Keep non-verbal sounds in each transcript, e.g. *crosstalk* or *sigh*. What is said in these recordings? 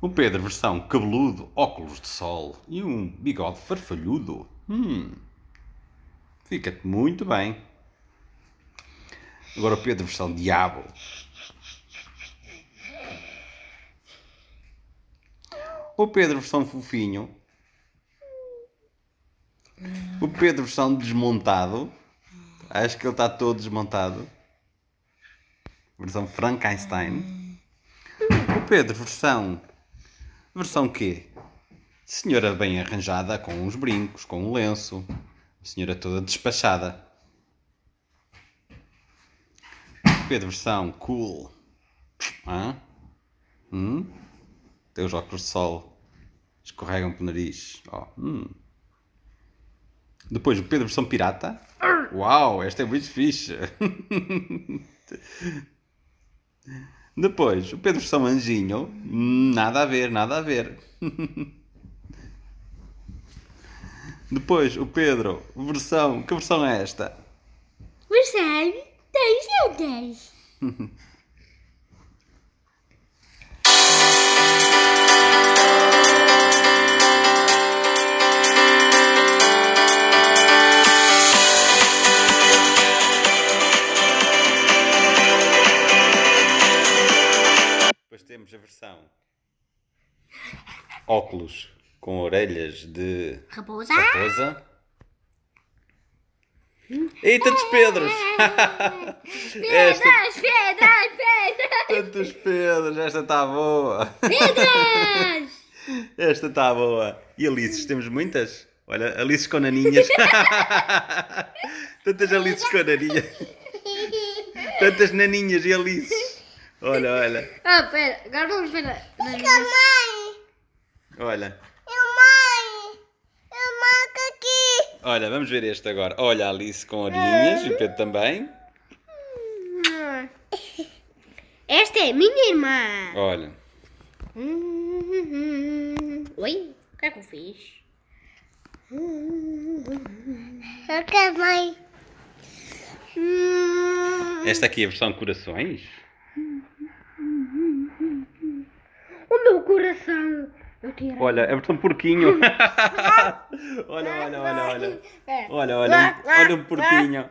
O Pedro, versão cabeludo, óculos de sol e um bigode farfalhudo. Hum. Fica-te muito bem. Agora o Pedro, versão diabo. O Pedro, versão fofinho. O Pedro, versão desmontado. Acho que ele está todo desmontado. Versão Frankenstein. O Pedro, versão Versão quê? Senhora bem arranjada, com uns brincos, com um lenço. Senhora toda despachada. Pedro versão cool. Hã? Hum? Teus óculos de sol escorregam pelo nariz. Oh, hum. Depois o Pedro, versão pirata. Uau, esta é muito fixe. *laughs* Depois, o Pedro São Anjinho, nada a ver, nada a ver. *laughs* Depois, o Pedro, versão, que versão é esta? Versão 10 ou 10. versão. Óculos com orelhas de raposa. raposa. E *laughs* tantos Pedros! Pedras, esta... Pedras, Pedras! Tantos Pedros, esta está boa! Pedras! *laughs* Esta está boa! E Alices, temos muitas? Olha, Alices com naninhas! *laughs* Tantas Alices com naninhas! Tantas naninhas e Alices! Olha, olha. Ah, pera, agora vamos ver. Fica, mãe! Olha. Eu, mãe! Eu marco aqui! Olha, vamos ver este agora. Olha, a Alice com orelhinhas, o Pedro também. Esta é minha irmã! Olha. Oi, o que é que eu fiz? Eu mãe. Esta aqui é a versão corações? Eu tirei. Olha, é um porquinho. *laughs* olha, olha, olha, olha. Olha, olha, olha um porquinho.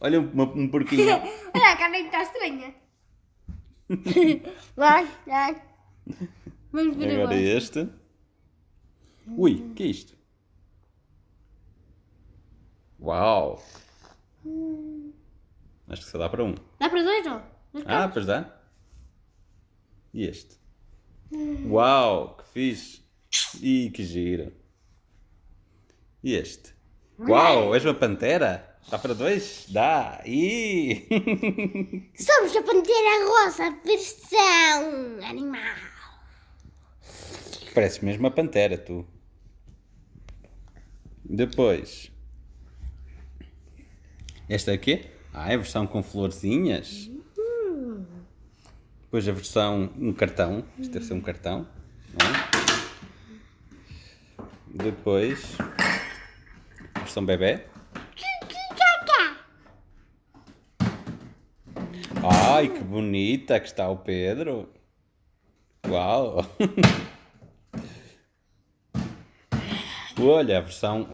Olha um, um porquinho. *laughs* olha, a cara está estranha. *laughs* vai, vai. Vamos ver agora. É agora este. Ui, o que é isto? Uau! Acho que só dá para um. Dá para dois, não? Ah, pois dá. E este? Uau, que fixe! E que gira! E este? Uau, és uma pantera? Dá para dois? Dá! Ih! *laughs* Somos a pantera rosa, versão animal! Parece mesmo uma pantera, tu. Depois. Esta é quê? Ah, é a versão com florzinhas. Depois a versão um cartão, isto deve ser um cartão. É? Depois a versão bebê. Ai, que bonita que está o Pedro. Uau! *laughs* Olha, a versão